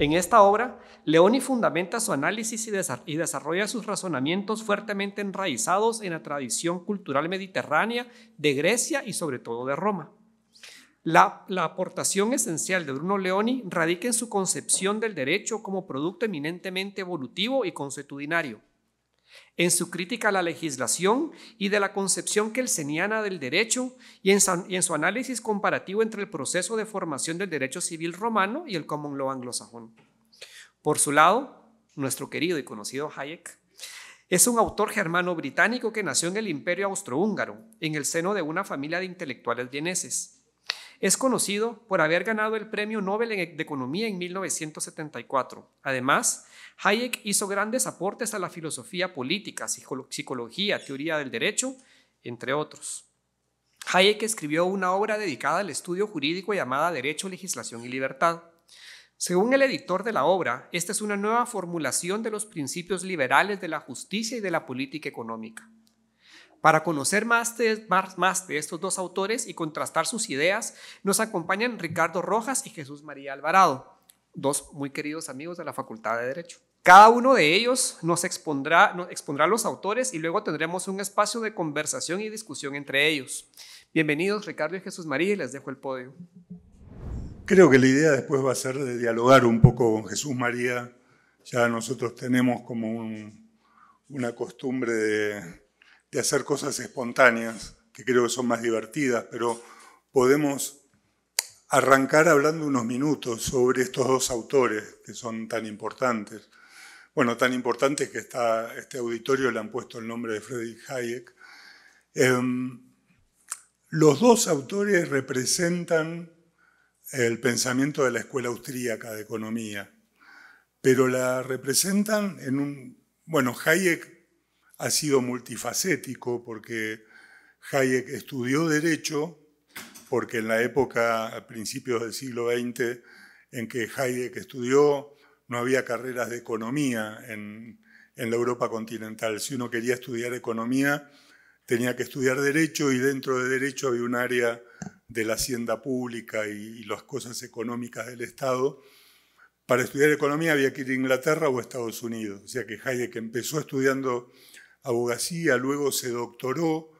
En esta obra, Leoni fundamenta su análisis y, desarrolla sus razonamientos fuertemente enraizados en la tradición cultural mediterránea de Grecia y sobre todo de Roma. La, aportación esencial de Bruno Leoni radica en su concepción del derecho como producto eminentemente evolutivo y consuetudinario, en su crítica a la legislación y de la concepción kelseniana del derecho y en, su, análisis comparativo entre el proceso de formación del derecho civil romano y el common law anglosajón. Por su lado, nuestro querido y conocido Hayek es un autor germano-británico que nació en el Imperio Austrohúngaro, en el seno de una familia de intelectuales vieneses. Es conocido por haber ganado el Premio Nobel de Economía en 1974. Además, Hayek hizo grandes aportes a la filosofía política, psicología, teoría del derecho, entre otros. Hayek escribió una obra dedicada al estudio jurídico llamada Derecho, Legislación y Libertad. Según el editor de la obra, esta es una nueva formulación de los principios liberales de la justicia y de la política económica. Para conocer más de, más de, estos dos autores y contrastar sus ideas, nos acompañan Ricardo Rojas y Jesús María Alvarado, dos muy queridos amigos de la Facultad de Derecho. Cada uno de ellos nos expondrá, los autores y luego tendremos un espacio de conversación y discusión entre ellos. Bienvenidos Ricardo y Jesús María y les dejo el podio. Creo que la idea después va a ser de dialogar un poco con Jesús María. Ya nosotros tenemos como una costumbre de hacer cosas espontáneas, que creo que son más divertidas, pero podemos arrancar hablando unos minutos sobre estos dos autores que son tan importantes. Bueno, tan importante que está este auditorio le han puesto el nombre de Friedrich Hayek. Em, los dos autores representan el pensamiento de la escuela austríaca de economía, pero la representan en un... Bueno, Hayek ha sido multifacético porque Hayek estudió derecho, porque en la época, a principios del siglo XX, en que Hayek estudió no había carreras de economía en, la Europa continental. Si uno quería estudiar economía, tenía que estudiar derecho y dentro de derecho había un área de la hacienda pública y, las cosas económicas del Estado. Para estudiar economía había que ir a Inglaterra o a Estados Unidos. O sea que Hayek empezó estudiando abogacía, luego se doctoró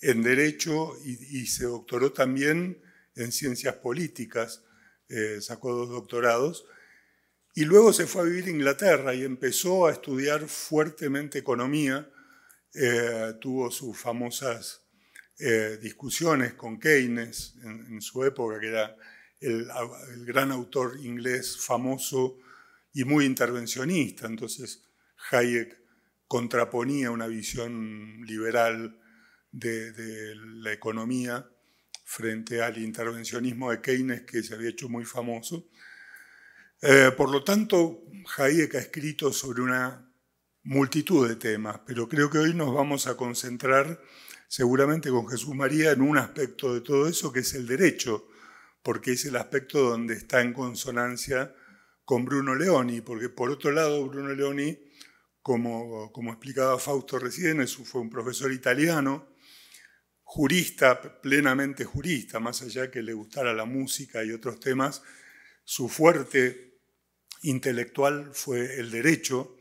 en derecho y, se doctoró también en ciencias políticas, eh, sacó dos doctorados, y luego se fue a vivir a Inglaterra y empezó a estudiar fuertemente economía. Eh, tuvo sus famosas eh, discusiones con Keynes en, su época, que era el, gran autor inglés famoso y muy intervencionista. Entonces Hayek contraponía una visión liberal de la economía frente al intervencionismo de Keynes, que se había hecho muy famoso. Eh, por lo tanto, Hayek ha escrito sobre una multitud de temas, pero creo que hoy nos vamos a concentrar seguramente con Jesús María en un aspecto de todo eso que es el derecho, porque es el aspecto donde está en consonancia con Bruno Leoni, porque por otro lado Bruno Leoni, como, como explicaba Fausto recién, fue un profesor italiano, jurista, plenamente jurista, más allá que le gustara la música y otros temas, su fuerte intelectual fue el derecho,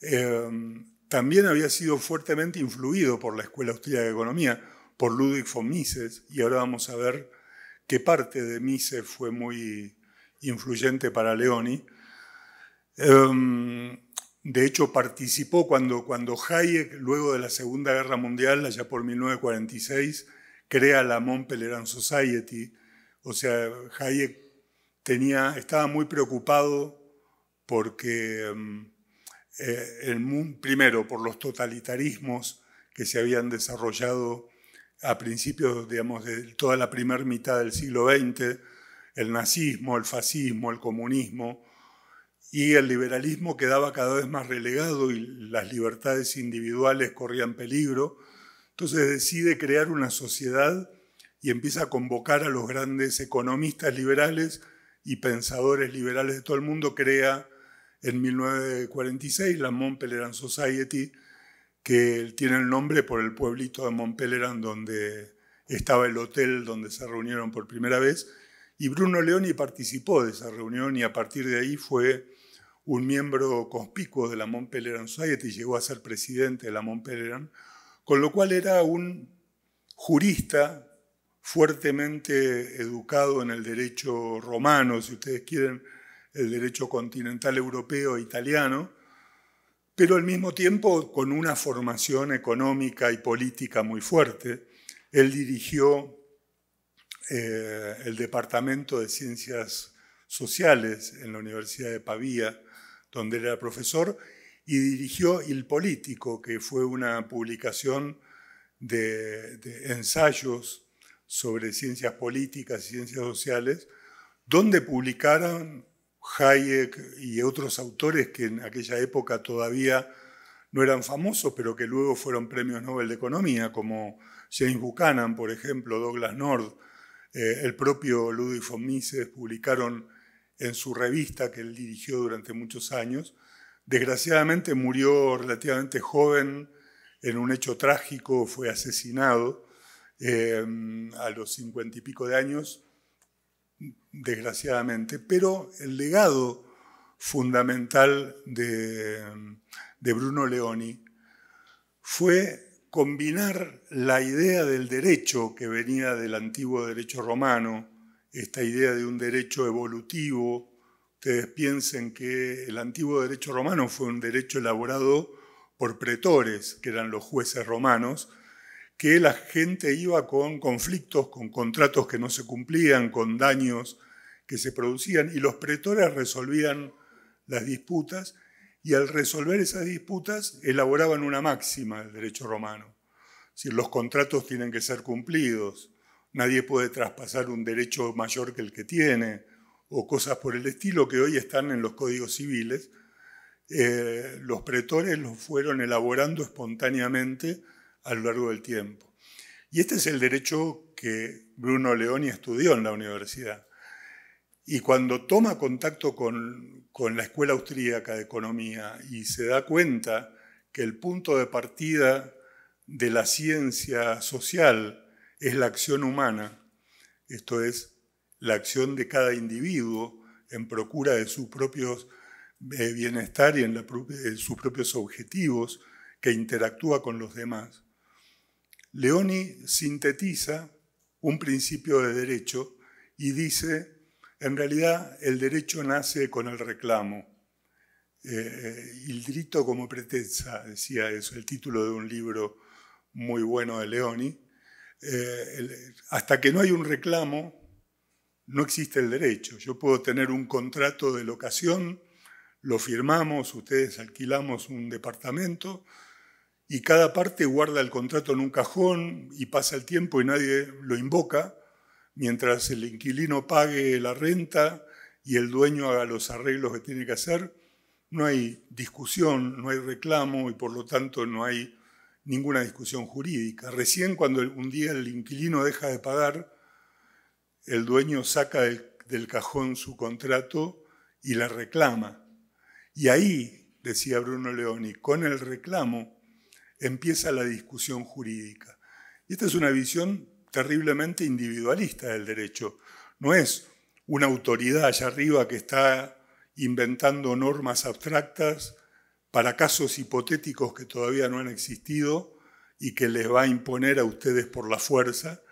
em, también había sido fuertemente influido por la Escuela Austríaca de Economía, por Ludwig von Mises, y ahora vamos a ver qué parte de Mises fue muy influyente para Leoni. Em, de hecho, participó cuando, cuando Hayek, luego de la Segunda Guerra Mundial, allá por 1946, crea la Mont Pelerin Society. O sea, Hayek estaba muy preocupado porque, mm, eh, el, primero, por los totalitarismos que se habían desarrollado a principios, de toda la primera mitad del siglo XX, el nazismo, el fascismo, el comunismo, y el liberalismo quedaba cada vez más relegado y las libertades individuales corrían peligro. Entonces decide crear una sociedad y empieza a convocar a los grandes economistas liberales y pensadores liberales de todo el mundo, crea en 1946 la Pelerin Society, que tiene el nombre por el pueblito de Pelerin donde estaba el hotel donde se reunieron por primera vez. Y Bruno Leoni participó de esa reunión y a partir de ahí fue un miembro conspicuo de la Pelerin Society, llegó a ser presidente de la Pelerin, con lo cual era un jurista fuertemente educado en el derecho romano, si ustedes quieren, el derecho continental europeo e italiano, pero al mismo tiempo con una formación económica y política muy fuerte. Él dirigió eh, el Departamento de Ciencias Sociales en la Universidad de Pavía, donde era profesor, y dirigió Il Político, que fue una publicación de ensayos sobre ciencias políticas y ciencias sociales, donde publicaron Hayek y otros autores que en aquella época todavía no eran famosos, pero que luego fueron premios Nobel de Economía, como James Buchanan, por ejemplo, Douglas Nord, eh, el propio Ludwig von Mises, publicaron en su revista que él dirigió durante muchos años. Desgraciadamente murió relativamente joven en un hecho trágico, fue asesinado eh, a los cincuenta y pico de años, desgraciadamente, pero el legado fundamental de, de Bruno Leoni fue combinar la idea del derecho que venía del antiguo derecho romano, esta idea de un derecho evolutivo, ustedes piensen que el antiguo derecho romano fue un derecho elaborado por pretores, que eran los jueces romanos, que la gente iba con conflictos, con contratos que no se cumplían, con daños que se producían, y los pretores resolvían las disputas, y al resolver esas disputas elaboraban una máxima del derecho romano. Si los contratos tienen que ser cumplidos, nadie puede traspasar un derecho mayor que el que tiene, o cosas por el estilo que hoy están en los códigos civiles, eh, los pretores los fueron elaborando espontáneamente a lo largo del tiempo. Y este es el derecho que Bruno Leoni estudió en la universidad. Y cuando toma contacto con, la Escuela Austríaca de Economía y se da cuenta que el punto de partida de la ciencia social es la acción humana, esto es, la acción de cada individuo en procura de su propio eh, bienestar y en, sus propios objetivos que interactúa con los demás. Leoni sintetiza un principio de derecho y dice, en realidad el derecho nace con el reclamo. El eh, eh, il diritto como pretesa, decía eso, el título de un libro muy bueno de Leoni. Eh, hasta que no hay un reclamo, no existe el derecho. Yo puedo tener un contrato de locación, lo firmamos, ustedes alquilamos un departamento, y cada parte guarda el contrato en un cajón y pasa el tiempo y nadie lo invoca, mientras el inquilino pague la renta y el dueño haga los arreglos que tiene que hacer, no hay discusión, no hay reclamo y por lo tanto no hay ninguna discusión jurídica. Recién cuando un día el inquilino deja de pagar, el dueño saca del, cajón su contrato y la reclama. Y ahí, decía Bruno Leoni, con el reclamo empieza la discusión jurídica. Y esta es una visión terriblemente individualista del derecho. No es una autoridad allá arriba que está inventando normas abstractas para casos hipotéticos que todavía no han existido y que les va a imponer a ustedes por la fuerza,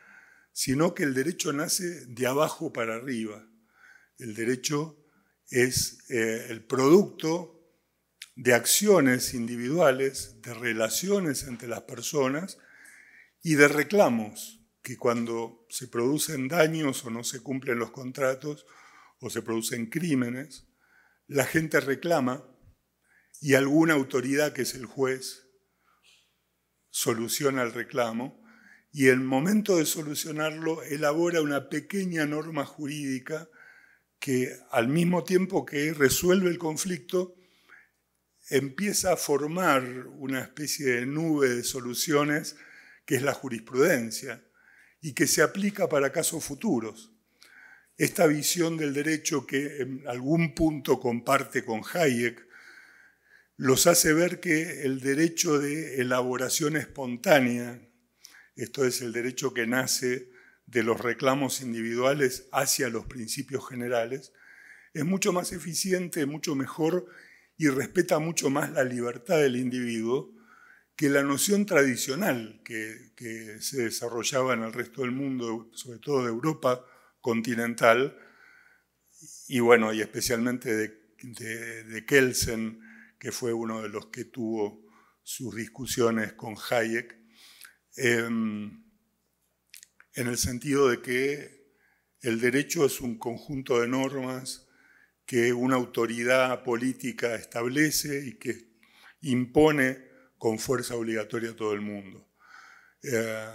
sino que el derecho nace de abajo para arriba. El derecho es eh, el producto de acciones individuales, de relaciones entre las personas y de reclamos, que cuando se producen daños o no se cumplen los contratos o se producen crímenes, la gente reclama y alguna autoridad, que es el juez, soluciona el reclamo y en el momento de solucionarlo elabora una pequeña norma jurídica que al mismo tiempo que resuelve el conflicto, empieza a formar una especie de nube de soluciones que es la jurisprudencia y que se aplica para casos futuros. Esta visión del derecho que en algún punto comparte con Hayek los hace ver que el derecho de elaboración espontánea, esto es el derecho que nace de los reclamos individuales hacia los principios generales, es mucho más eficiente, mucho mejor y respeta mucho más la libertad del individuo que la noción tradicional que, se desarrollaba en el resto del mundo, sobre todo de Europa continental, y bueno, y especialmente de, Kelsen, que fue uno de los que tuvo sus discusiones con Hayek, em, en el sentido de que el derecho es un conjunto de normas que una autoridad política establece y que impone con fuerza obligatoria a todo el mundo. Eh,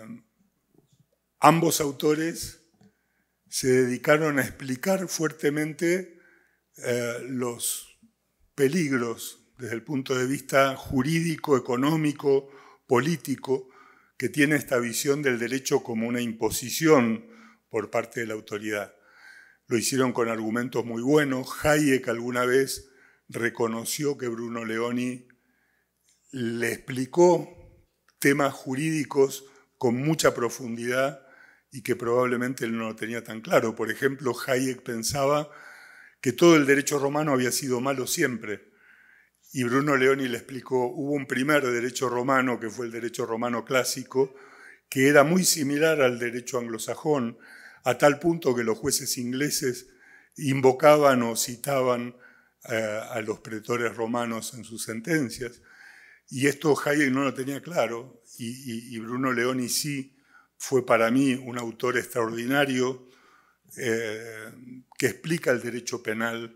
ambos autores se dedicaron a explicar fuertemente eh, los peligros desde el punto de vista jurídico, económico, político, que tiene esta visión del derecho como una imposición por parte de la autoridad lo hicieron con argumentos muy buenos. Hayek alguna vez reconoció que Bruno Leoni le explicó temas jurídicos con mucha profundidad y que probablemente él no lo tenía tan claro. Por ejemplo, Hayek pensaba que todo el derecho romano había sido malo siempre. Y Bruno Leoni le explicó, hubo un primer derecho romano, que fue el derecho romano clásico, que era muy similar al derecho anglosajón, a tal punto que los jueces ingleses invocaban o citaban eh, a los pretores romanos en sus sentencias. Y esto Hayek no lo tenía claro, y, y Bruno Leoni sí fue para mí un autor extraordinario eh, que explica el derecho penal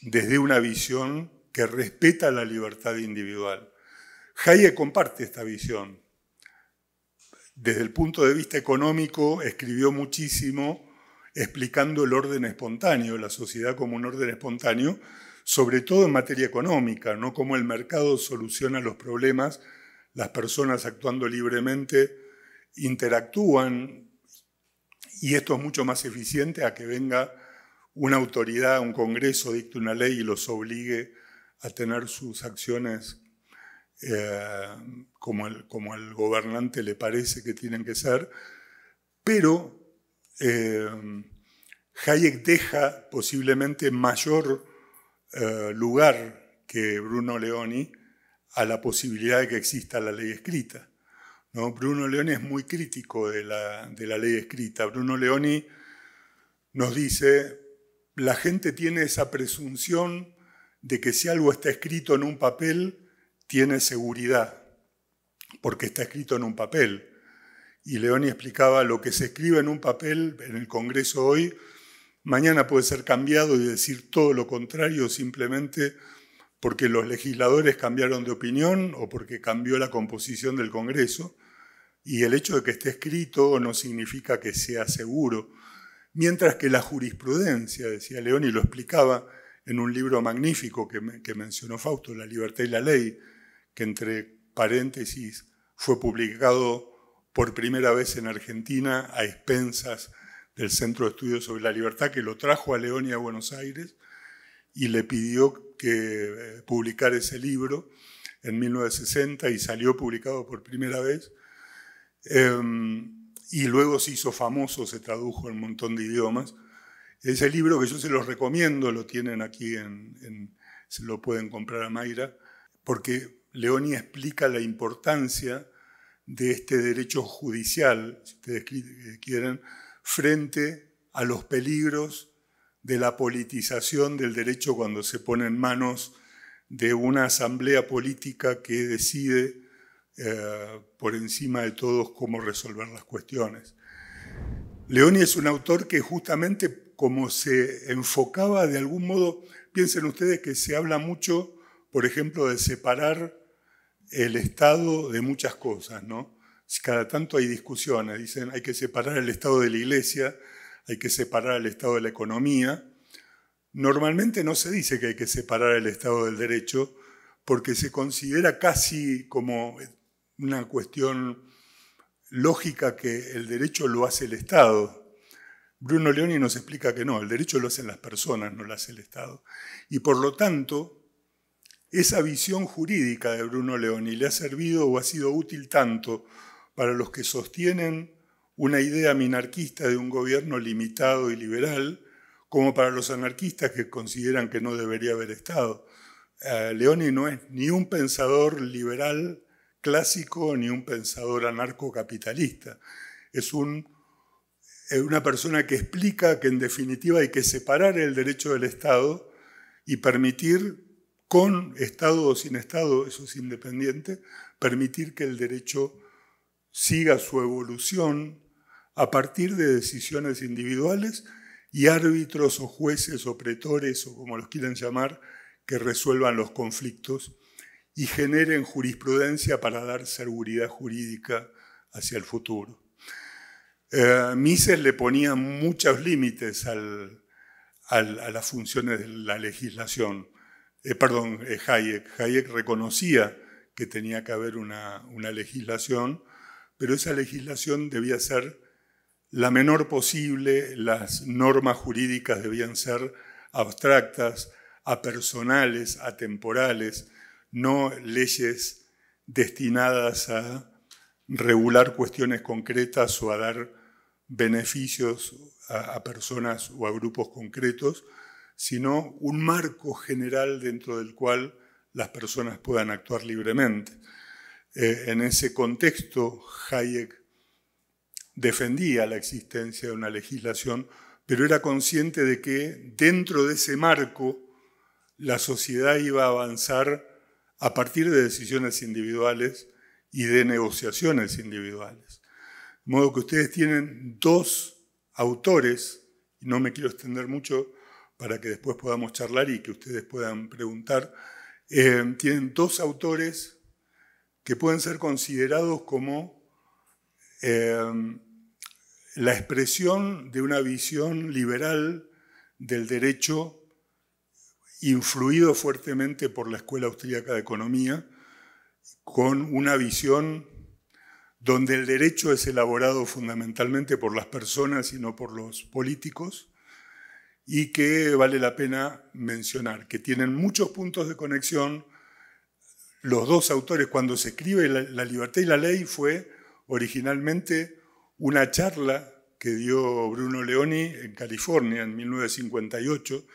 desde una visión que respeta la libertad individual. Hayek comparte esta visión, desde el punto de vista económico, escribió muchísimo explicando el orden espontáneo, la sociedad como un orden espontáneo, sobre todo en materia económica, no cómo el mercado soluciona los problemas, las personas actuando libremente interactúan y esto es mucho más eficiente a que venga una autoridad, un Congreso, dicte una ley y los obligue a tener sus acciones eh, como, el, como el gobernante le parece que tienen que ser, pero eh, Hayek deja posiblemente mayor eh, lugar que Bruno Leoni a la posibilidad de que exista la ley escrita. ¿no? Bruno Leoni es muy crítico de la, de la ley escrita. Bruno Leoni nos dice, la gente tiene esa presunción de que si algo está escrito en un papel, tiene seguridad, porque está escrito en un papel. Y Leoni explicaba, lo que se escribe en un papel en el Congreso hoy, mañana puede ser cambiado y decir todo lo contrario simplemente porque los legisladores cambiaron de opinión o porque cambió la composición del Congreso. Y el hecho de que esté escrito no significa que sea seguro. Mientras que la jurisprudencia, decía León lo explicaba en un libro magnífico que mencionó Fausto, La libertad y la ley, que entre paréntesis fue publicado por primera vez en Argentina a expensas del Centro de Estudios sobre la Libertad, que lo trajo a León y a Buenos Aires y le pidió que eh, publicara ese libro en 1960 y salió publicado por primera vez. Em, y luego se hizo famoso, se tradujo en un montón de idiomas. Ese libro que yo se los recomiendo, lo tienen aquí, en, se lo pueden comprar a Mayra, porque Leoni explica la importancia de este derecho judicial, si ustedes eh, quieren, frente a los peligros de la politización del derecho cuando se pone en manos de una asamblea política que decide eh, por encima de todos cómo resolver las cuestiones. Leoni es un autor que justamente como se enfocaba de algún modo, piensen ustedes que se habla mucho, por ejemplo, de separar el Estado de muchas cosas, ¿no? Cada tanto hay discusiones, dicen hay que separar el Estado de la Iglesia, hay que separar el Estado de la economía. Normalmente no se dice que hay que separar el Estado del derecho porque se considera casi como una cuestión lógica que el derecho lo hace el Estado. Bruno Leoni nos explica que no, el derecho lo hacen las personas, no lo hace el Estado. Y por lo tanto, esa visión jurídica de Bruno Leoni le ha servido o ha sido útil tanto para los que sostienen una idea minarquista de un gobierno limitado y liberal, como para los anarquistas que consideran que no debería haber Estado. Eh, Leoni no es ni un pensador liberal clásico ni un pensador anarcocapitalista. Es eh, una persona que explica que en definitiva hay que separar el derecho del Estado y permitir con Estado o sin Estado, eso es independiente, permitir que el derecho siga su evolución a partir de decisiones individuales y árbitros o jueces o pretores o como los quieran llamar, que resuelvan los conflictos y generen jurisprudencia para dar seguridad jurídica hacia el futuro. Eh, Mises le ponía muchos límites a las funciones de la legislación. Eh, perdón, eh, Hayek. Hayek reconocía que tenía que haber una, legislación, pero esa legislación debía ser la menor posible, las normas jurídicas debían ser abstractas, apersonales, atemporales, no leyes destinadas a regular cuestiones concretas o a dar beneficios a personas o a grupos concretos, sino un marco general dentro del cual las personas puedan actuar libremente. Eh, en ese contexto, Hayek defendía la existencia de una legislación, pero era consciente de que dentro de ese marco la sociedad iba a avanzar a partir de decisiones individuales y de negociaciones individuales. De modo que ustedes tienen dos autores, y no me quiero extender mucho, para que después podamos charlar y que ustedes puedan preguntar, eh, tienen dos autores que pueden ser considerados como eh, la expresión de una visión liberal del derecho influido fuertemente por la Escuela Austríaca de Economía, con una visión donde el derecho es elaborado fundamentalmente por las personas y no por los políticos, y que vale la pena mencionar, que tienen muchos puntos de conexión. Los dos autores, cuando se escribe La, libertad y la ley, fue originalmente una charla que dio Bruno Leoni en California en 1958.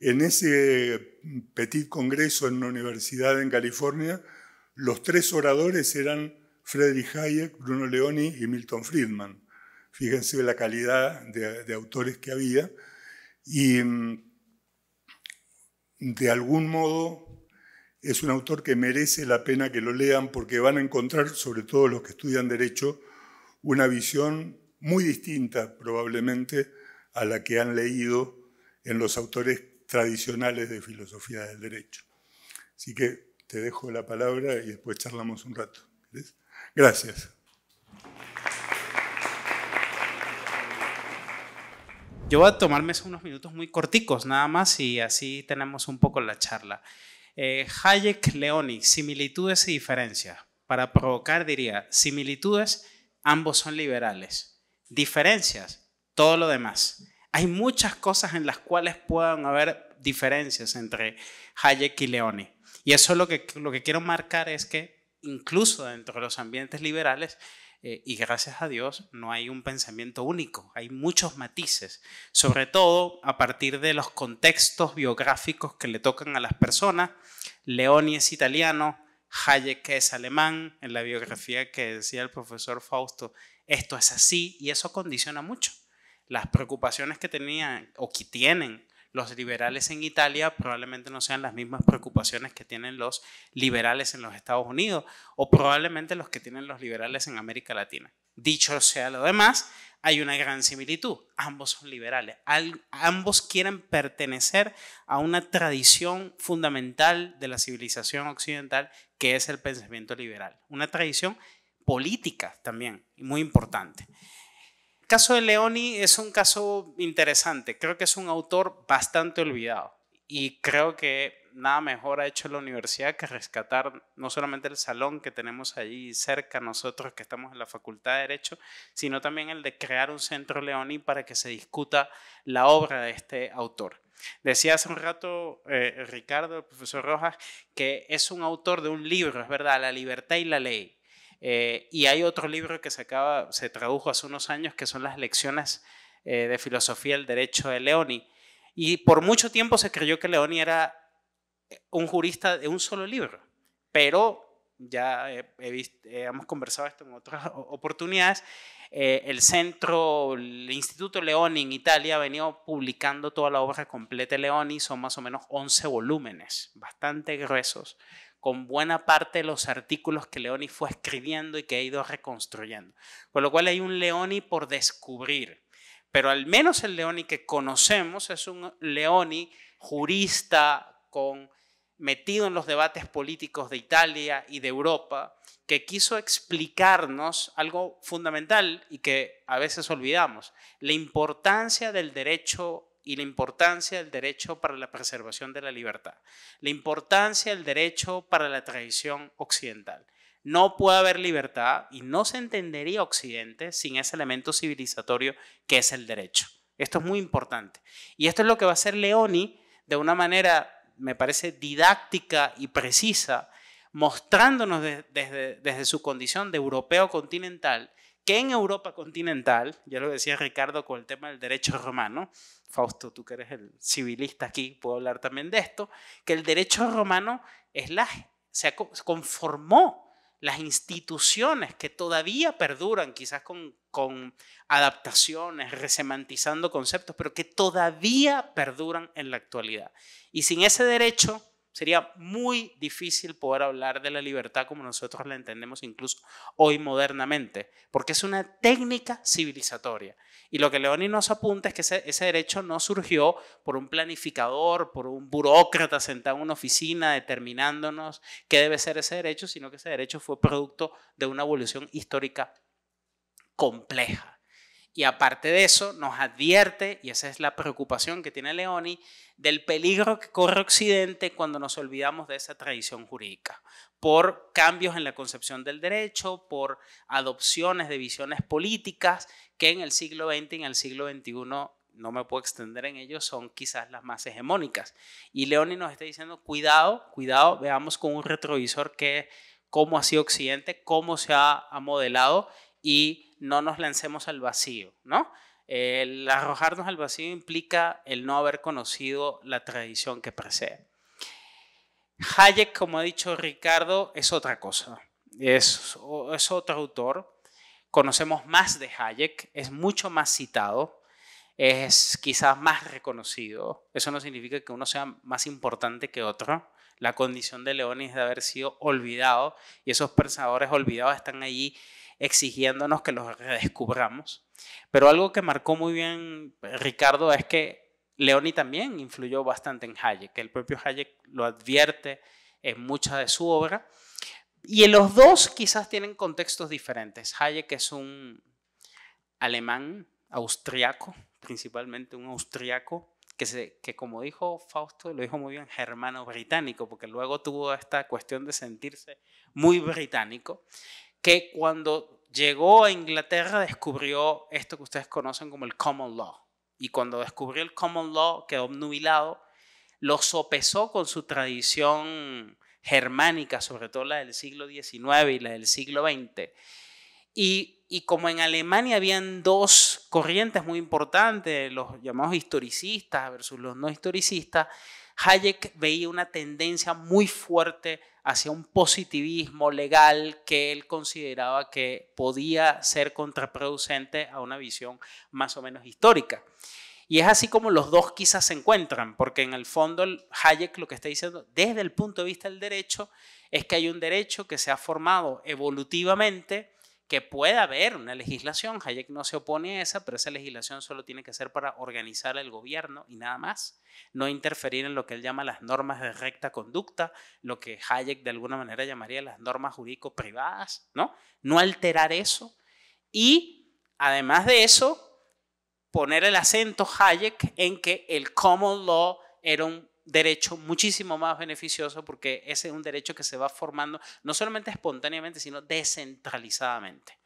En ese petit congreso en una universidad en California, los tres oradores eran Friedrich Hayek, Bruno Leoni y Milton Friedman. Fíjense la calidad de autores que había. Y mm, de algún modo es un autor que merece la pena que lo lean porque van a encontrar, sobre todo los que estudian derecho, una visión muy distinta probablemente a la que han leído en los autores tradicionales de filosofía del derecho. Así que te dejo la palabra y después charlamos un rato. Gracias. Yo voy a tomarme unos minutos muy corticos nada más y así tenemos un poco la charla. Eh, Hayek Leoni, similitudes y diferencias. Para provocar diría, similitudes, ambos son liberales. Diferencias, todo lo demás. Hay muchas cosas en las cuales puedan haber diferencias entre Hayek y Leoni. Y eso lo que, lo que quiero marcar es que incluso dentro de los ambientes liberales, eh, y gracias a Dios no hay un pensamiento único, hay muchos matices, sobre todo a partir de los contextos biográficos que le tocan a las personas. Leoni es italiano, Hayek es alemán, en la biografía que decía el profesor Fausto, esto es así y eso condiciona mucho. Las preocupaciones que tenían o que tienen los liberales en Italia probablemente no sean las mismas preocupaciones que tienen los liberales en los Estados Unidos o probablemente los que tienen los liberales en América Latina. Dicho sea lo demás, hay una gran similitud. Ambos son liberales. ambos quieren pertenecer a una tradición fundamental de la civilización occidental que es el pensamiento liberal. Una tradición política también, muy importante caso de Leoni es un caso interesante. Creo que es un autor bastante olvidado. Y creo que nada mejor ha hecho la universidad que rescatar no solamente el salón que tenemos allí cerca nosotros que estamos en la Facultad de Derecho, sino también el de crear un centro Leoni para que se discuta la obra de este autor. Decía hace un rato eh, Ricardo, el profesor Rojas, que es un autor de un libro, es verdad, La libertad y la ley eh, y hay otro libro que se, acaba, se tradujo hace unos años que son las lecciones eh, de filosofía del derecho de Leoni. Y por mucho tiempo se creyó que Leoni era eh, un jurista de un solo libro, pero ya hemos conversado esto en otras oportunidades, el centro, el Instituto Leoni en Italia ha venido publicando toda la obra completa de Leoni, son más o menos 11 volúmenes, bastante gruesos, con buena parte de los artículos que Leoni fue escribiendo y que ha ido reconstruyendo. Con lo cual hay un Leoni por descubrir, pero al menos el Leoni que conocemos es un Leoni jurista con metido en los debates políticos de Italia y de Europa, que quiso explicarnos algo fundamental y que a veces olvidamos, la importancia del derecho y la importancia del derecho para la preservación de la libertad, la importancia del derecho para la tradición occidental. No puede haber libertad y no se entendería Occidente sin ese elemento civilizatorio que es el derecho. Esto es muy importante. Y esto es lo que va a hacer Leoni de una manera, me parece, didáctica y precisa, mostrándonos desde, desde su condición de europeo continental que en Europa continental, ya lo decía Ricardo con el tema del derecho romano, Fausto, tú que eres el civilista aquí, puedo hablar también de esto, que el derecho romano es la, se conformó las instituciones que todavía perduran, quizás con, con adaptaciones, resemantizando conceptos, pero que todavía perduran en la actualidad. Y sin ese derecho Sería muy difícil poder hablar de la libertad como nosotros la entendemos incluso hoy modernamente, porque es una técnica civilizatoria. Y lo que Leoni nos apunta es que ese, ese derecho no surgió por un planificador, por un burócrata sentado en una oficina determinándonos qué debe ser ese derecho, sino que ese derecho fue producto de una evolución histórica compleja. Y aparte de eso, nos advierte, y esa es la preocupación que tiene Leoni, del peligro que corre Occidente cuando nos olvidamos de esa tradición jurídica, por cambios en la concepción del derecho, por adopciones de visiones políticas que en el siglo XX y en el siglo XXI no me puedo extender en ello, son quizás las más hegemónicas. Y Leoni nos está diciendo, cuidado, cuidado, veamos con un retrovisor que cómo ha sido Occidente, cómo se ha modelado y no nos lancemos al vacío, ¿no? El arrojarnos al vacío implica el no haber conocido la tradición que precede. Hayek, como ha dicho Ricardo, es otra cosa, es, es otro autor. Conocemos más de Hayek, es mucho más citado, es quizás más reconocido. Eso no significa que uno sea más importante que otro. La condición de León es de haber sido olvidado y esos pensadores olvidados están allí exigiéndonos que los redescubramos. Pero algo que marcó muy bien eh, Ricardo es que Leoni también influyó bastante en Hayek, que el propio Hayek lo advierte en muchas de su obra. Y en los dos quizás tienen contextos diferentes. Hayek es un alemán, austriaco, principalmente un austriaco, que, se, que como dijo Fausto, lo dijo muy bien, germano-británico, porque luego tuvo esta cuestión de sentirse muy británico que cuando llegó a Inglaterra descubrió esto que ustedes conocen como el common law. Y cuando descubrió el common law quedó obnubilado, lo sopesó con su tradición germánica, sobre todo la del siglo XIX y la del siglo XX. Y, y, como en Alemania habían dos corrientes muy importantes, los llamados historicistas versus los no historicistas, Hayek veía una tendencia muy fuerte hacia un positivismo legal que él consideraba que podía ser contraproducente a una visión más o menos histórica. Y es así como los dos quizás se encuentran, porque en el fondo Hayek lo que está diciendo desde el punto de vista del derecho es que hay un derecho que se ha formado evolutivamente que pueda haber una legislación. Hayek no se opone a esa, pero esa legislación solo tiene que ser para organizar el gobierno y nada más. No interferir en lo que él llama las normas de recta conducta, lo que Hayek de alguna manera llamaría las normas jurídico-privadas, ¿no? No alterar eso. Y además de eso, poner el acento Hayek en que el common law era un derecho muchísimo más beneficioso porque ese es un derecho que se va formando no solamente espontáneamente, sino descentralizadamente.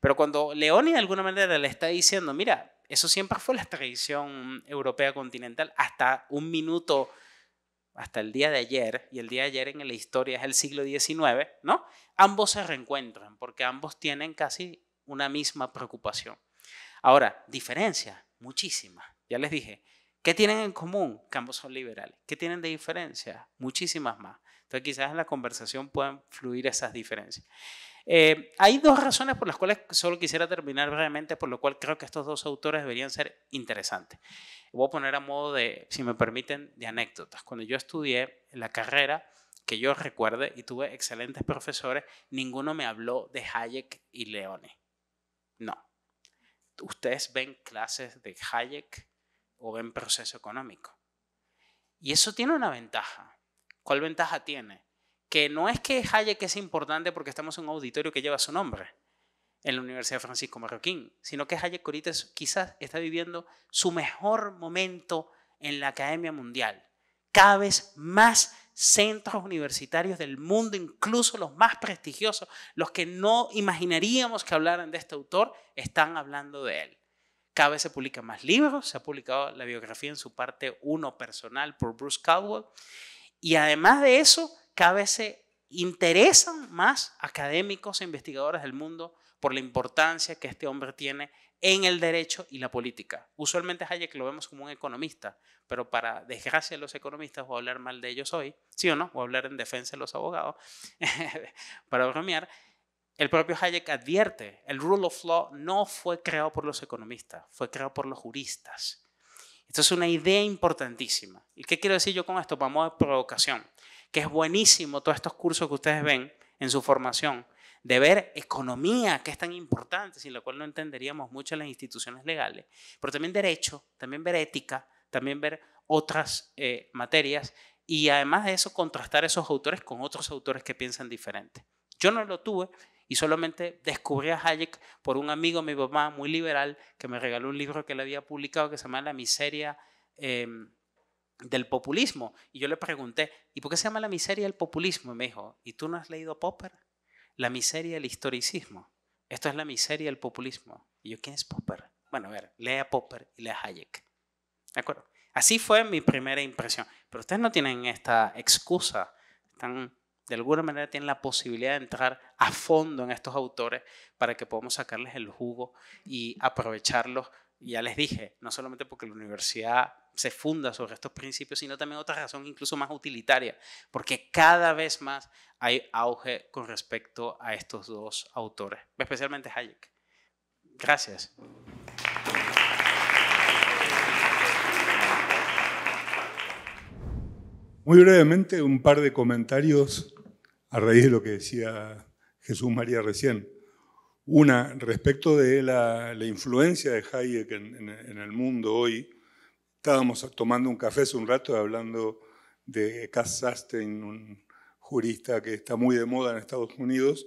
Pero cuando Leoni de alguna manera le está diciendo, mira, eso siempre fue la tradición europea continental, hasta un minuto, hasta el día de ayer, y el día de ayer en la historia es el siglo XIX, ¿no? Ambos se reencuentran porque ambos tienen casi una misma preocupación. Ahora, diferencia, muchísima. Ya les dije, ¿Qué tienen en común? Que ambos son liberales. ¿Qué tienen de diferencia? Muchísimas más. Entonces quizás en la conversación puedan fluir esas diferencias. Eh, hay dos razones por las cuales solo quisiera terminar brevemente, por lo cual creo que estos dos autores deberían ser interesantes. Voy a poner a modo de, si me permiten, de anécdotas. Cuando yo estudié la carrera, que yo recuerde, y tuve excelentes profesores, ninguno me habló de Hayek y Leone. No. Ustedes ven clases de Hayek, o en proceso económico. Y eso tiene una ventaja. ¿Cuál ventaja tiene? Que no es que Hayek es importante porque estamos en un auditorio que lleva su nombre en la Universidad Francisco Marroquín, sino que Hayek ahorita quizás está viviendo su mejor momento en la academia mundial. Cada vez más centros universitarios del mundo, incluso los más prestigiosos, los que no imaginaríamos que hablaran de este autor, están hablando de él. Cada vez se publican más libros, se ha publicado la biografía en su parte uno personal por Bruce Caldwell, y además de eso, cada vez se interesan más académicos e investigadores del mundo por la importancia que este hombre tiene en el derecho y la política. Usualmente Hayek lo vemos como un economista, pero para desgracia de los economistas, voy a hablar mal de ellos hoy, ¿sí o no? Voy a hablar en defensa de los abogados, para bromear. El propio Hayek advierte, el rule of law no fue creado por los economistas, fue creado por los juristas. Esto es una idea importantísima. ¿Y qué quiero decir yo con esto? Vamos a provocación, que es buenísimo todos estos cursos que ustedes ven en su formación, de ver economía, que es tan importante, sin la cual no entenderíamos mucho las instituciones legales, pero también derecho, también ver ética, también ver otras eh, materias y además de eso contrastar esos autores con otros autores que piensan diferente. Yo no lo tuve, y solamente descubrí a Hayek por un amigo mi mamá muy liberal que me regaló un libro que él había publicado que se llama La miseria em, del populismo. Y yo le pregunté, ¿y por qué se llama La miseria del populismo? Y me dijo, ¿y tú no has leído Popper? La miseria del historicismo. Esto es la miseria del populismo. Y yo, ¿quién es Popper? Bueno, a ver, lee a Popper y lea a Hayek. ¿De acuerdo? Así fue mi primera impresión. Pero ustedes no tienen esta excusa. Están de alguna manera tienen la posibilidad de entrar a fondo en estos autores para que podamos sacarles el jugo y aprovecharlos. Ya les dije, no solamente porque la universidad se funda sobre estos principios, sino también otra razón incluso más utilitaria, porque cada vez más hay auge con respecto a estos dos autores, especialmente Hayek. Gracias. Muy brevemente, un par de comentarios a raíz de lo que decía Jesús María recién. Una, respecto de la, influencia de Hayek en, el mundo hoy, estábamos tomando un café hace un rato hablando de Cass un jurista que está muy de moda en Estados Unidos,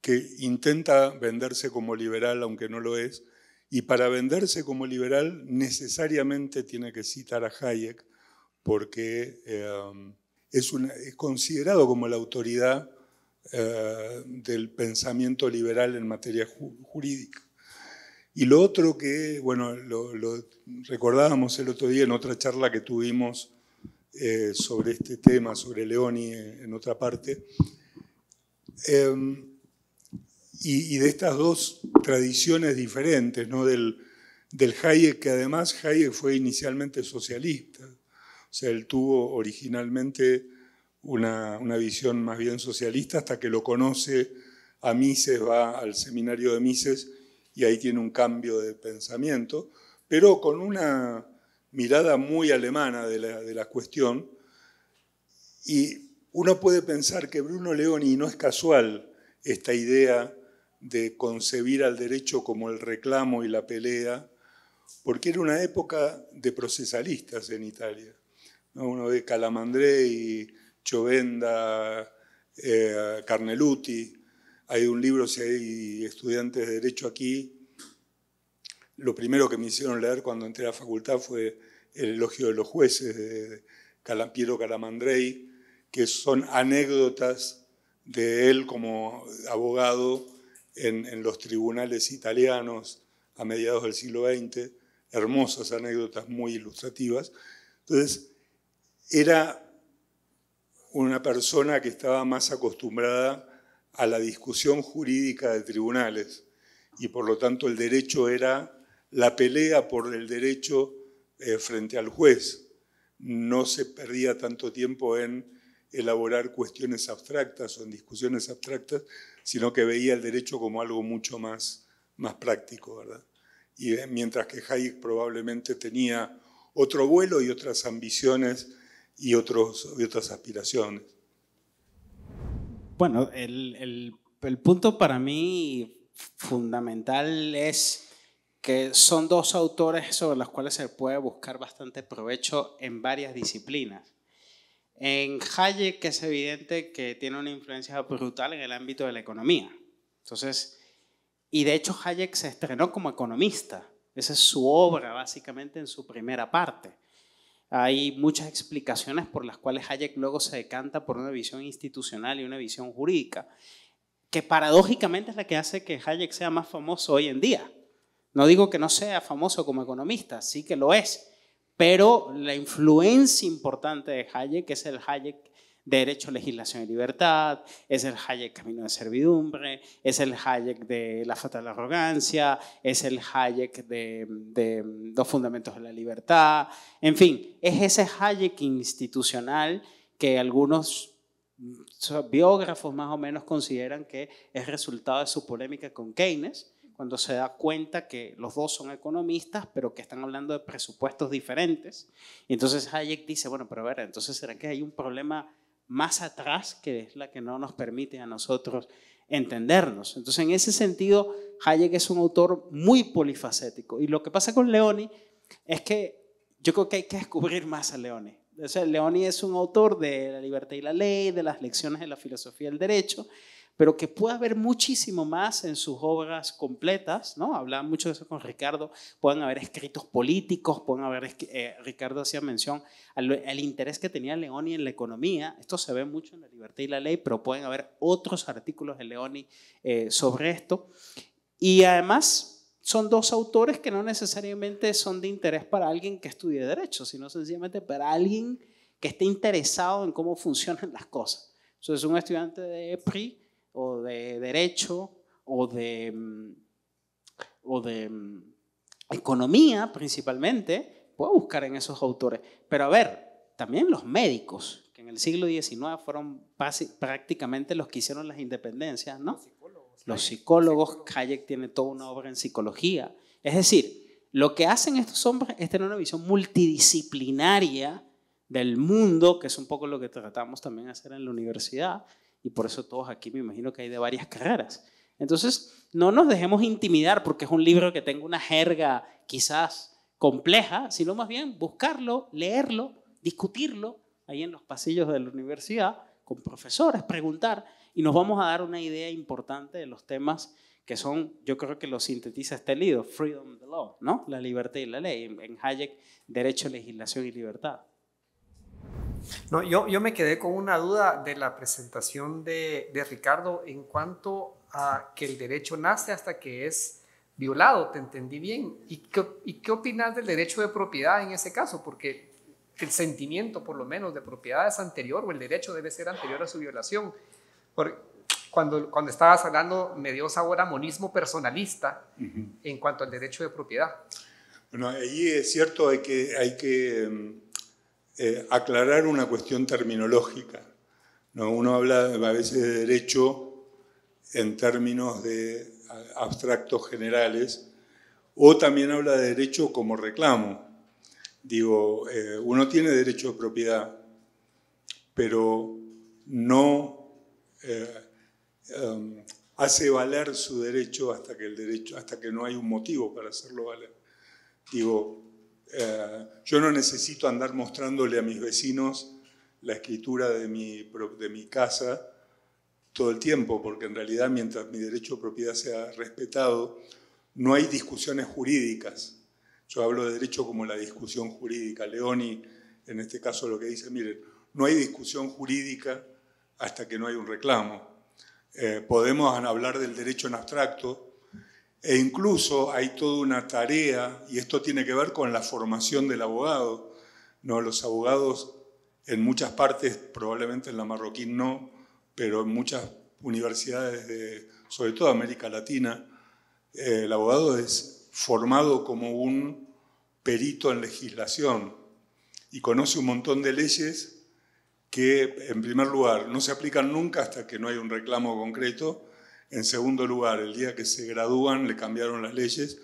que intenta venderse como liberal, aunque no lo es, y para venderse como liberal necesariamente tiene que citar a Hayek, porque eh, es, considerado como la autoridad eh, del pensamiento liberal en materia jurídica. Y lo otro que, bueno, lo, recordábamos el otro día en otra charla que tuvimos eh, sobre este tema, sobre Leoni eh, en otra parte, em, y, de estas dos tradiciones diferentes, ¿no? Del, del Hayek, que además Hayek fue inicialmente socialista, sea, él tuvo originalmente una, visión más bien socialista hasta que lo conoce a Mises, va al seminario de Mises y ahí tiene un cambio de pensamiento, pero con una mirada muy alemana de la, de la cuestión. Y uno puede pensar que Bruno Leoni no es casual esta idea de concebir al derecho como el reclamo y la pelea, porque era una época de procesalistas en Italia. Uno ve Calamandrei, Chovenda, eh, Carneluti. Hay un libro, si hay estudiantes de Derecho aquí, lo primero que me hicieron leer cuando entré a la facultad fue el elogio de los jueces de Piero Calamandrei, que son anécdotas de él como abogado en, en, los tribunales italianos a mediados del siglo XX, hermosas anécdotas muy ilustrativas. Entonces, era una persona que estaba más acostumbrada a la discusión jurídica de tribunales y por lo tanto el derecho era la pelea por el derecho eh, frente al juez. No se perdía tanto tiempo en elaborar cuestiones abstractas o en discusiones abstractas, sino que veía el derecho como algo mucho más, más práctico, ¿verdad? Y eh, mientras que Hayek probablemente tenía otro vuelo y otras ambiciones y, otros, otras aspiraciones. Bueno, el, el, punto para mí fundamental es que son dos autores sobre los cuales se puede buscar bastante provecho en varias disciplinas. En Hayek es evidente que tiene una influencia brutal en el ámbito de la economía. Entonces, y de hecho Hayek se estrenó como economista. Esa es su obra básicamente en su primera parte. Hay muchas explicaciones por las cuales Hayek luego se decanta por una visión institucional y una visión jurídica, que paradójicamente es la que hace que Hayek sea más famoso hoy en día. No digo que no sea famoso como economista, sí que lo es, pero la influencia importante de Hayek es el Hayek derecho, legislación y libertad, es el Hayek camino de servidumbre, es el Hayek de la fatal arrogancia, es el Hayek de, de, los fundamentos de la libertad, en fin, es ese Hayek institucional que algunos biógrafos más o menos consideran que es resultado de su polémica con Keynes, cuando se da cuenta que los dos son economistas, pero que están hablando de presupuestos diferentes. Y entonces Hayek dice, bueno, pero a ver, entonces será que hay un problema más atrás, que es la que no nos permite a nosotros entendernos. Entonces, en ese sentido, Hayek es un autor muy polifacético. Y lo que pasa con Leoni es que yo creo que hay que descubrir más a Leoni. O sea, Leoni es un autor de La libertad y la ley, de las lecciones de la filosofía del derecho, pero que puede haber muchísimo más en sus obras completas, ¿no? Hablaba mucho de eso con Ricardo, pueden haber escritos políticos, pueden haber, eh, Ricardo hacía mención al, interés que tenía Leoni en la economía, esto se ve mucho en La Libertad y la Ley, pero pueden haber otros artículos de Leoni eh, sobre esto. Y además, son dos autores que no necesariamente son de interés para alguien que estudie derecho, sino sencillamente para alguien que esté interesado en cómo funcionan las cosas. Entonces, un estudiante de EPRI o de derecho o de, mm, o de mm, economía principalmente, puedo buscar en esos autores. Pero a ver, también los médicos, que en el siglo XIX fueron prácticamente los que hicieron las independencias, ¿no? Los psicólogos, los psicólogos Hayek tiene toda una obra en psicología. Es decir, lo que hacen estos hombres es tener una visión multidisciplinaria del mundo, que es un poco lo que tratamos también de hacer en la universidad, y por eso todos aquí me imagino que hay de varias carreras. Entonces, no nos dejemos intimidar porque es un libro que tenga una jerga quizás compleja, sino más bien buscarlo, leerlo, discutirlo ahí en los pasillos de la universidad con profesores, preguntar y nos vamos a dar una idea importante de los temas que son, yo creo que lo sintetiza este libro, Freedom of the Law, ¿no? La libertad y la ley, en Hayek, derecho, legislación y libertad. No, yo, me quedé con una duda de la presentación de, Ricardo en cuanto a que el derecho nace hasta que es violado, te entendí bien. ¿Y qué, opinas del derecho de propiedad en ese caso? Porque el sentimiento, por lo menos, de propiedad es anterior o el derecho debe ser anterior a su violación. Porque cuando, cuando estabas hablando, me dio sabor a monismo personalista en cuanto al derecho de propiedad. Bueno, ahí es cierto, que, hay que mm, eh, aclarar una cuestión terminológica. Uno habla a veces de derecho en términos de abstractos generales, o también habla de derecho como reclamo. Digo, eh, uno tiene derecho de propiedad, pero no eh, um, hace valer su derecho hasta que el derecho, hasta que no hay un motivo para hacerlo valer. Digo, eh, yo no necesito andar mostrándole a mis vecinos la escritura de mi, de mi casa todo el tiempo, porque en realidad mientras mi derecho de propiedad sea respetado, no hay discusiones jurídicas. Yo hablo de derecho como la discusión jurídica. Leoni, en este caso, lo que dice, miren, no hay discusión jurídica hasta que no hay un reclamo. Eh, podemos hablar del derecho en abstracto, e incluso hay toda una tarea, y esto tiene que ver con la formación del abogado. ¿no? Los abogados en muchas partes, probablemente en la marroquín no, pero en muchas universidades, sobre todo América Latina, eh, el abogado es formado como un perito en legislación y conoce un montón de leyes que, en primer lugar, no se aplican nunca hasta que no hay un reclamo concreto en segundo lugar, el día que se gradúan le cambiaron las leyes.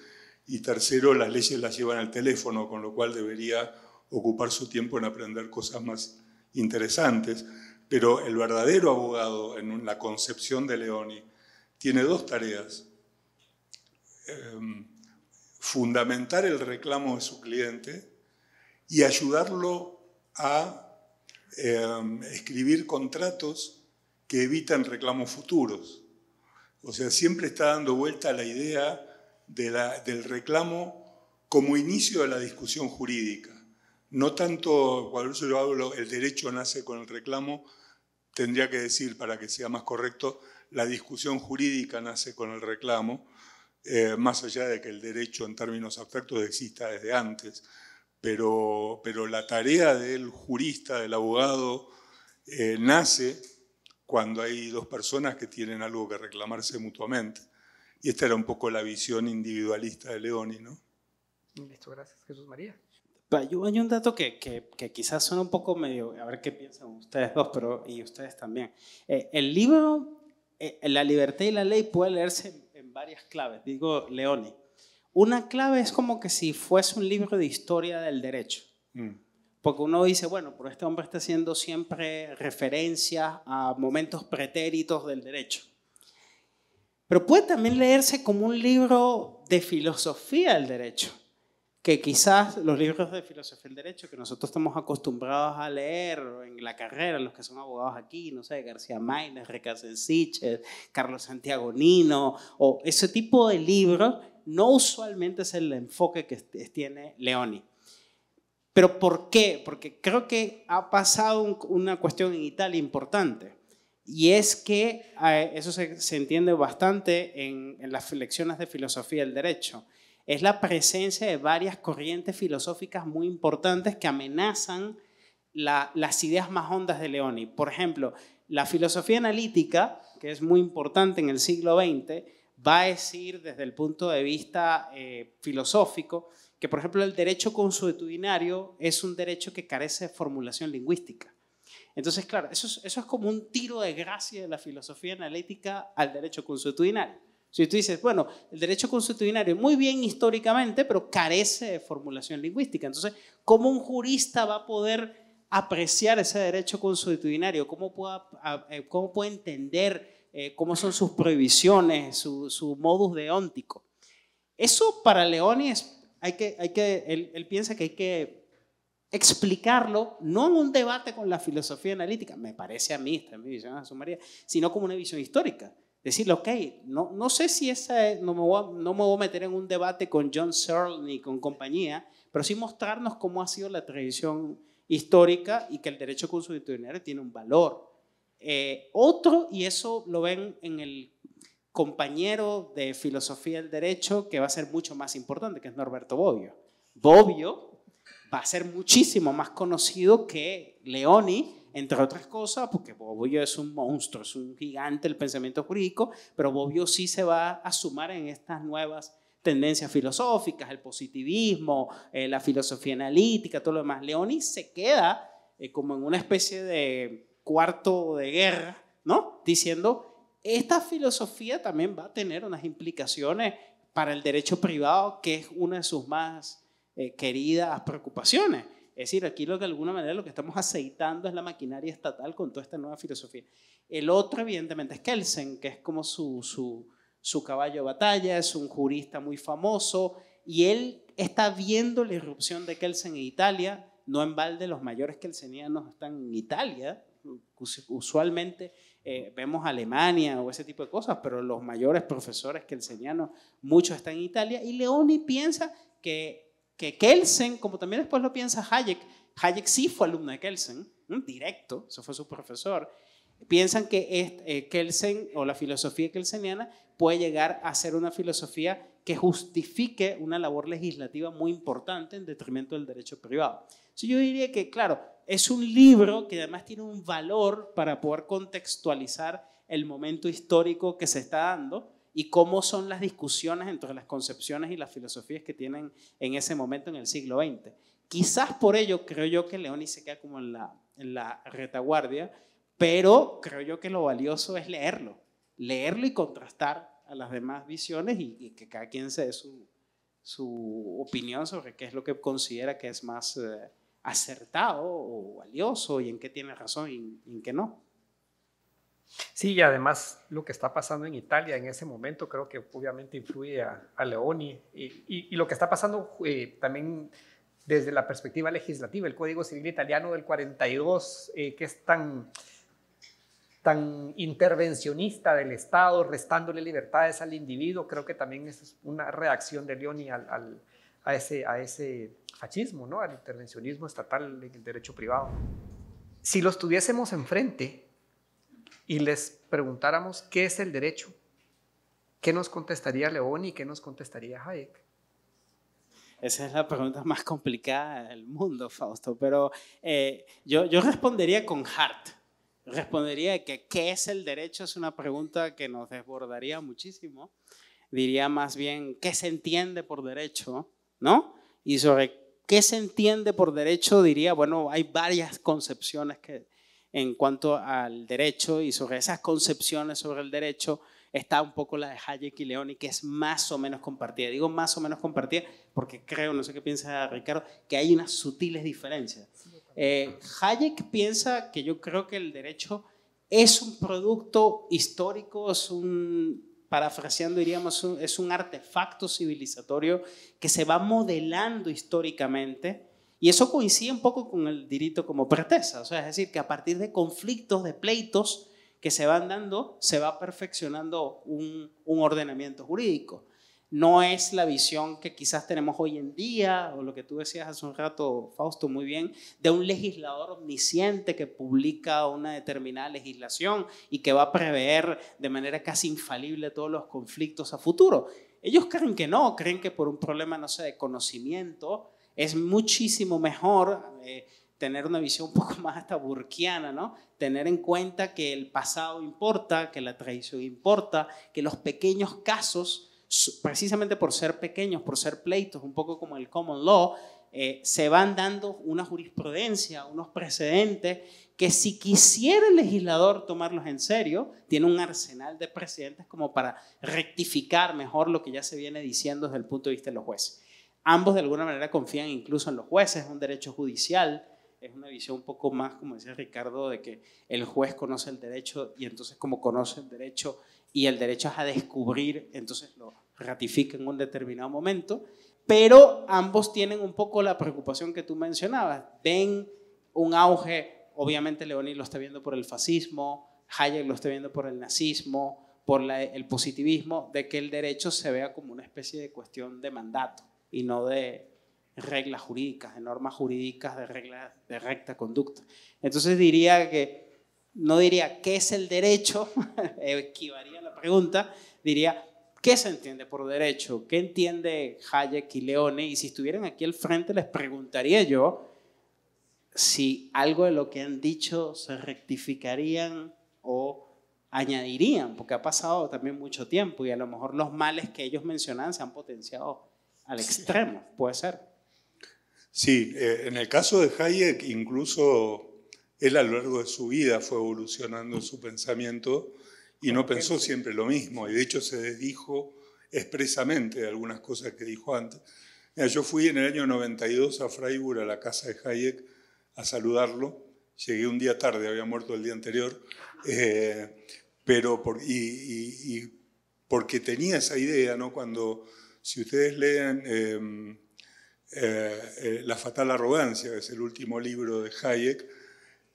Y tercero, las leyes las llevan al teléfono, con lo cual debería ocupar su tiempo en aprender cosas más interesantes. Pero el verdadero abogado, en la concepción de Leoni, tiene dos tareas. Em, fundamentar el reclamo de su cliente y ayudarlo a em, escribir contratos que evitan reclamos futuros. O sea, siempre está dando vuelta la idea del reclamo como inicio de la discusión jurídica. No tanto, cuando yo hablo, el derecho nace con el reclamo, tendría que decir, para que sea más correcto, la discusión jurídica nace con el reclamo, eh, más allá de que el derecho en términos abstractos exista desde antes. Pero, la tarea del jurista, del abogado, eh, nace cuando hay dos personas que tienen algo que reclamarse mutuamente. Y esta era un poco la visión individualista de Leoni, ¿no? Listo, gracias, Jesús María. Yo, hay un dato que, que, quizás suena un poco medio, a ver qué piensan ustedes dos, pero y ustedes también. Eh, el libro eh, La libertad y la ley puede leerse en, varias claves, digo Leoni. Una clave es como que si fuese un libro de historia del derecho. Mm porque uno dice, bueno, pero este hombre está haciendo siempre referencias a momentos pretéritos del derecho. Pero puede también leerse como un libro de filosofía del derecho, que quizás los libros de filosofía del derecho que nosotros estamos acostumbrados a leer en la carrera, los que son abogados aquí, no sé, García Maynes, Siche Carlos Santiago Nino, o ese tipo de libros, no usualmente es el enfoque que tiene Leoni. Pero ¿por qué? Porque creo que ha pasado una cuestión en Italia importante. Y es que eso se, entiende bastante en, las lecciones de filosofía del derecho. Es la presencia de varias corrientes filosóficas muy importantes que amenazan las ideas más hondas de Leoni. Por ejemplo, la filosofía analítica, que es muy importante en el siglo XX, va a decir desde el punto de vista eh, filosófico que por ejemplo el derecho consuetudinario es un derecho que carece de formulación lingüística. Entonces, claro, eso es, eso es como un tiro de gracia de la filosofía analítica al derecho consuetudinario. Si tú dices, bueno, el derecho es muy bien históricamente, pero carece de formulación lingüística. Entonces, ¿cómo un jurista va a poder apreciar ese derecho consuetudinario? ¿Cómo, eh, cómo puede entender eh, cómo son sus prohibiciones, su, su modus deóntico? Eso para Leoni es hay que, hay que él, piensa que hay que explicarlo, no en un debate con la filosofía analítica, me parece a mí, esta es mi visión María, sino como una visión histórica. Decirle, ok, no, no sé si esa no, me voy a, no me voy a meter en un debate con John Searle ni con compañía, pero sí mostrarnos cómo ha sido la tradición histórica y que el derecho constitucional tiene un valor. Eh, otro, y eso lo ven en el compañero de filosofía del derecho que va a ser mucho más importante, que es Norberto Bobbio. Bobbio va a ser muchísimo más conocido que Leoni, entre otras cosas, porque Bobbio es un monstruo, es un gigante del pensamiento jurídico, pero Bobbio sí se va a sumar en estas nuevas tendencias filosóficas, el positivismo, eh, la filosofía analítica, todo lo demás. Leoni se queda eh, como en una especie de cuarto de guerra, ¿no? Diciendo, esta filosofía también va a tener unas implicaciones para el derecho privado, que es una de sus más eh, queridas preocupaciones. Es decir, aquí lo de alguna manera lo que estamos aceitando es la maquinaria estatal con toda esta nueva filosofía. El otro, evidentemente, es Kelsen, que es como su, su caballo de batalla, es un jurista muy famoso, y él está viendo la irrupción de Kelsen en Italia. No en balde los mayores kelsenianos están en Italia, usualmente eh, vemos Alemania o ese tipo de cosas, pero los mayores profesores que enseñan muchos están en Italia, y Leoni piensa que, que Kelsen, como también después lo piensa Hayek, Hayek sí fue alumno de Kelsen, directo, eso fue su profesor, piensan que eh, Kelsen o la filosofía kelseniana puede llegar a ser una filosofía que justifique una labor legislativa muy importante en detrimento del derecho privado yo diría que, claro, es un libro que además tiene un valor para poder contextualizar el momento histórico que se está dando y cómo son las discusiones entre las concepciones y las filosofías que tienen en ese momento en el siglo XX. Quizás por ello creo yo que Leoni se queda como en la, la retaguardia, pero creo yo que lo valioso es leerlo, leerlo y contrastar a las demás visiones y, que cada quien se dé su, su opinión sobre qué es lo que considera que es más... Eh, acertado o valioso y en qué tiene razón y en qué no. Sí, y además lo que está pasando en Italia en ese momento creo que obviamente influye a, Leoni y, lo que está pasando eh, también desde la perspectiva legislativa, el Código Civil Italiano del 42, eh, que es tan, tan intervencionista del Estado, restándole libertades al individuo, creo que también es una reacción de Leoni al, a ese fascismo, ¿no? al intervencionismo estatal en el derecho privado. Si los tuviésemos enfrente y les preguntáramos qué es el derecho, ¿qué nos contestaría León y qué nos contestaría Hayek? Esa es la pregunta más complicada del mundo, Fausto, pero eh, yo, yo respondería con Hart. Respondería que qué es el derecho es una pregunta que nos desbordaría muchísimo. Diría más bien qué se entiende por derecho, ¿no? Y sobre ¿Qué se entiende por derecho? Diría, bueno, hay varias concepciones que, en cuanto al derecho y sobre esas concepciones sobre el derecho está un poco la de Hayek y León y que es más o menos compartida. Digo más o menos compartida porque creo, no sé qué piensa Ricardo, que hay unas sutiles diferencias. Eh, Hayek piensa que yo creo que el derecho es un producto histórico, es un parafraseando diríamos, es un artefacto civilizatorio que se va modelando históricamente y eso coincide un poco con el dirito como pretesa, es decir, que a partir de conflictos, de pleitos que se van dando, se va perfeccionando un ordenamiento jurídico no es la visión que quizás tenemos hoy en día, o lo que tú decías hace un rato, Fausto, muy bien, de un legislador omnisciente que publica una determinada legislación y que va a prever de manera casi infalible todos los conflictos a futuro. Ellos creen que no, creen que por un problema, no sé, de conocimiento, es muchísimo mejor. Eh, tener una visión un poco más hasta burkiana, ¿no? Tener en cuenta que el pasado importa, que la traición importa, que los pequeños casos precisamente por ser pequeños, por ser pleitos, un poco como el common law, eh, se van dando una jurisprudencia, unos precedentes que si quisiera el legislador tomarlos en serio, tiene un arsenal de precedentes como para rectificar mejor lo que ya se viene diciendo desde el punto de vista de los jueces. Ambos de alguna manera confían incluso en los jueces, es un derecho judicial, es una visión un poco más, como decía Ricardo, de que el juez conoce el derecho y entonces como conoce el derecho, y el derecho a descubrir, entonces lo ratifica en un determinado momento, pero ambos tienen un poco la preocupación que tú mencionabas. Ven un auge, obviamente Leoni lo está viendo por el fascismo, Hayek lo está viendo por el nazismo, por el positivismo, de que el derecho se vea como una especie de cuestión de mandato y no de reglas jurídicas, de normas jurídicas, de reglas de recta conducta. Entonces diría que no diría qué es el derecho, esquivaría la pregunta, diría qué se entiende por derecho, qué entiende Hayek y Leone, y si estuvieran aquí al frente les preguntaría yo si algo de lo que han dicho se rectificarían o añadirían, porque ha pasado también mucho tiempo y a lo mejor los males que ellos mencionan se han potenciado al extremo, puede ser. Sí, eh, en el caso de Hayek incluso él a lo largo de su vida fue evolucionando su pensamiento y no pensó siempre lo mismo, y de hecho se desdijo expresamente de algunas cosas que dijo antes. yo fui en el año 92 a Freiburg, a la casa de Hayek, a saludarlo. Llegué un día tarde, había muerto el día anterior, eh, pero y, porque tenía esa idea, ¿no? Cuando, si ustedes leen em, eh, eh, La fatal arrogancia, que es el último libro de Hayek,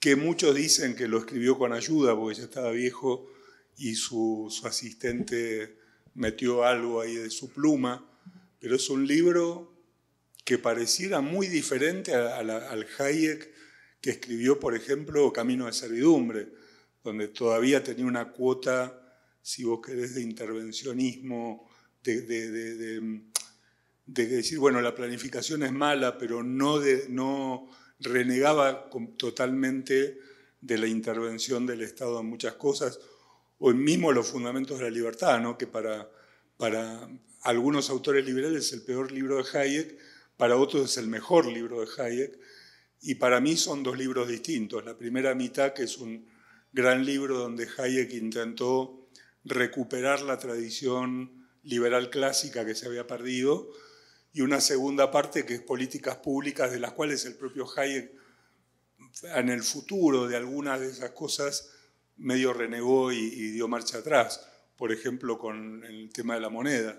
que muchos dicen que lo escribió con ayuda porque ya estaba viejo y su, asistente metió algo ahí de su pluma, pero es un libro que pareciera muy diferente al Hayek que escribió, por ejemplo, Camino de Servidumbre, donde todavía tenía una cuota, si vos querés, de intervencionismo, de, de decir, bueno, la planificación es mala, pero no, de, no renegaba totalmente de la intervención del Estado en muchas cosas, o mismo los fundamentos de la libertad, ¿no? que para, para algunos autores liberales es el peor libro de Hayek, para otros es el mejor libro de Hayek, y para mí son dos libros distintos. La primera mitad, que es un gran libro donde Hayek intentó recuperar la tradición liberal clásica que se había perdido, y una segunda parte que es políticas públicas de las cuales el propio Hayek en el futuro de algunas de esas cosas medio renegó y, dio marcha atrás, por ejemplo con el tema de la moneda.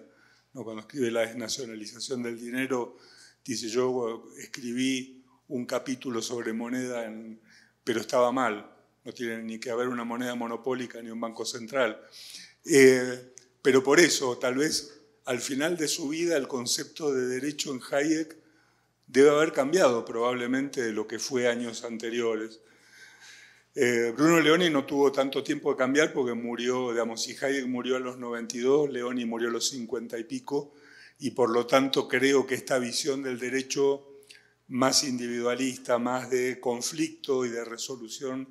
¿no? Cuando escribe la desnacionalización del dinero, dice yo escribí un capítulo sobre moneda, en, pero estaba mal, no tiene ni que haber una moneda monopólica ni un banco central. Eh, pero por eso, tal vez al final de su vida el concepto de derecho en Hayek debe haber cambiado probablemente de lo que fue años anteriores. Eh, Bruno Leoni no tuvo tanto tiempo de cambiar porque murió, digamos, si Hayek murió a los 92, Leoni murió a los 50 y pico, y por lo tanto creo que esta visión del derecho más individualista, más de conflicto y de resolución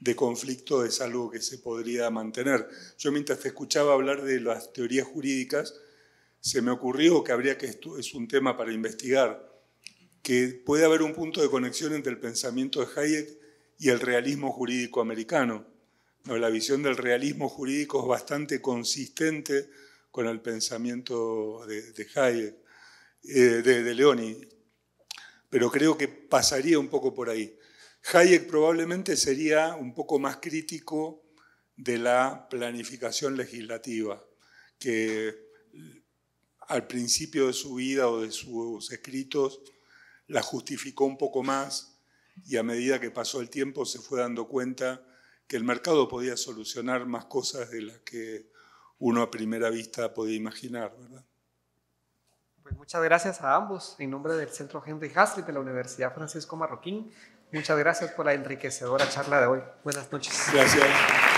de conflicto es algo que se podría mantener. Yo mientras te escuchaba hablar de las teorías jurídicas, se me ocurrió que habría que, esto es un tema para investigar, que puede haber un punto de conexión entre el pensamiento de Hayek y el realismo jurídico americano. la visión del realismo jurídico es bastante consistente con el pensamiento de, Hayek, eh, de, de Leoni, pero creo que pasaría un poco por ahí. Hayek probablemente sería un poco más crítico de la planificación legislativa, que al principio de su vida o de sus escritos la justificó un poco más y a medida que pasó el tiempo se fue dando cuenta que el mercado podía solucionar más cosas de las que uno a primera vista podía imaginar, ¿verdad? Pues muchas gracias a ambos en nombre del Centro Henry Hazlitt de la Universidad Francisco Marroquín. Muchas gracias por la enriquecedora charla de hoy. Buenas noches. Gracias.